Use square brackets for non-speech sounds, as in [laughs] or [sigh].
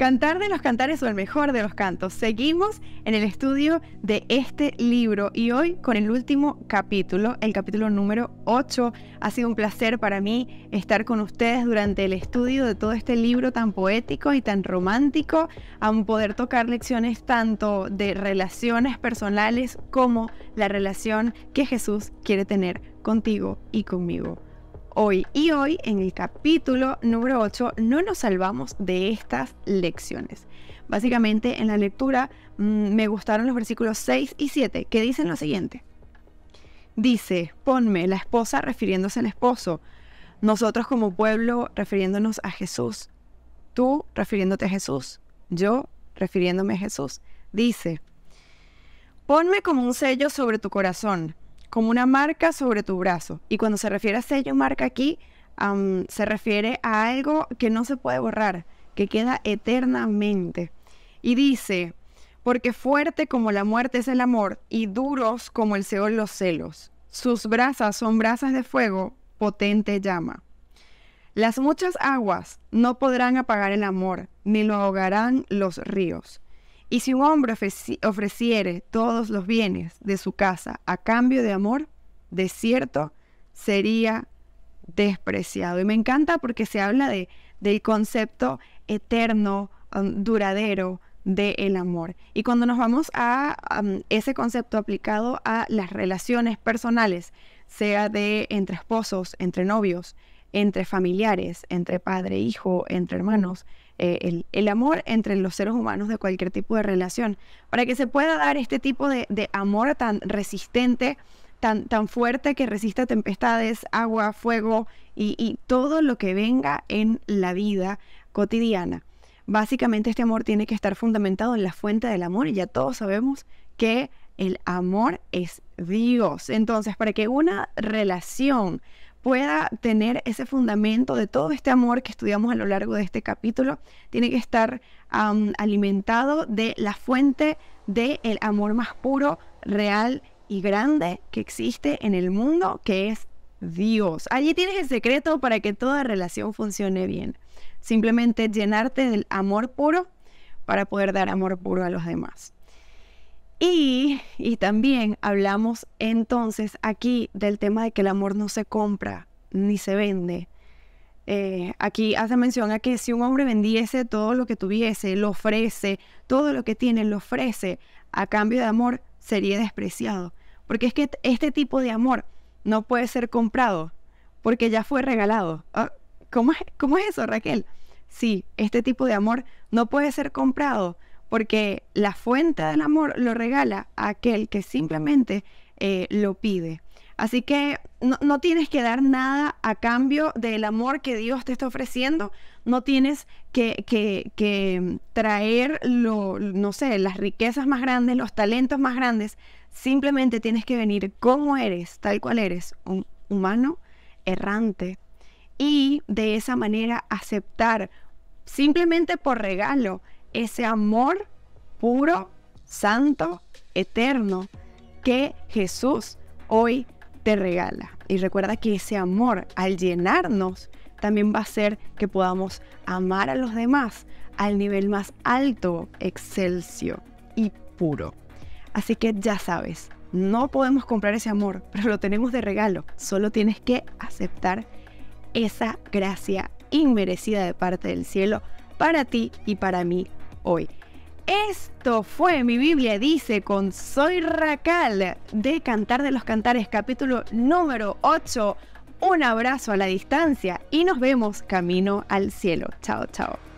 Cantar de los cantares o el mejor de los cantos. Seguimos en el estudio de este libro y hoy con el último capítulo, el capítulo número 8. Ha sido un placer para mí estar con ustedes durante el estudio de todo este libro tan poético y tan romántico, a poder tocar lecciones tanto de relaciones personales como la relación que Jesús quiere tener contigo y conmigo hoy. Y hoy, en el capítulo número 8, no nos salvamos de estas lecciones. Básicamente, en la lectura mm, me gustaron los versículos 6 y 7, que dicen lo siguiente. Dice, ponme la esposa refiriéndose al esposo, nosotros como pueblo refiriéndonos a Jesús, tú refiriéndote a Jesús, yo refiriéndome a Jesús. Dice, ponme como un sello sobre tu corazón, como una marca sobre tu brazo. Y cuando se refiere a sello marca aquí, se refiere a algo que no se puede borrar, que queda eternamente. Y dice, porque fuerte como la muerte es el amor y duros como el Seol los celos. Sus brasas son brasas de fuego, potente llama. Las muchas aguas no podrán apagar el amor, ni lo ahogarán los ríos. Y si un hombre ofreciere todos los bienes de su casa a cambio de amor, de cierto sería despreciado. Y me encanta porque se habla del concepto eterno, um, duradero del amor. Y cuando nos vamos a um, ese concepto aplicado a las relaciones personales, sea de entre esposos, entre novios, entre familiares, entre padre, e hijo, entre hermanos, eh, el, amor entre los seres humanos de cualquier tipo de relación. Para que se pueda dar este tipo de, amor tan resistente, tan, tan fuerte que resista tempestades, agua, fuego y, y todo lo que venga en la vida cotidiana. Básicamente este amor tiene que estar fundamentado en la fuente del amor y ya todos sabemos que el amor es Dios. Entonces, para que una relación pueda tener ese fundamento de todo este amor que estudiamos a lo largo de este capítulo, tiene que estar alimentado de la fuente del amor más puro, real y grande que existe en el mundo, que es Dios. Allí tienes el secreto para que toda relación funcione bien. Simplemente llenarte del amor puro para poder dar amor puro a los demás. Y, también hablamos entonces aquí del tema de que el amor no se compra ni se vende. Eh, aquí hace mención a que si un hombre vendiese todo lo que tuviese, lo ofrece, todo lo que tiene, lo ofrece a cambio de amor, sería despreciado. Porque es que este tipo de amor no puede ser comprado, porque ya fue regalado. Ah, ¿Cómo es eso, Raquel? Sí, este tipo de amor no puede ser comprado, porque la fuente del amor lo regala a aquel que simplemente eh, lo pide. Así que no, tienes que dar nada a cambio del amor que Dios te está ofreciendo. No tienes que, traer, lo, no sé, las riquezas más grandes, los talentos más grandes. Simplemente tienes que venir como eres, tal cual eres, un humano errante. Y de esa manera aceptar, simplemente por regalo, ese amor puro, ah. santo, eterno que Jesús hoy te regala. Y recuerda que ese amor, al llenarnos, también va a hacer que podamos amar a los demás al nivel más alto, excelsio y puro. Así que ya sabes, no podemos comprar ese amor, [laughs] pero lo tenemos de regalo. Solo tienes que aceptar esa gracia inmerecida de parte del cielo para ti y para mí hoy. Esto fue Mi Biblia dice con Soy Racal de Cantar de los Cantares, capítulo número 8. Un abrazo a la distancia y nos vemos camino al cielo. Chao, chao.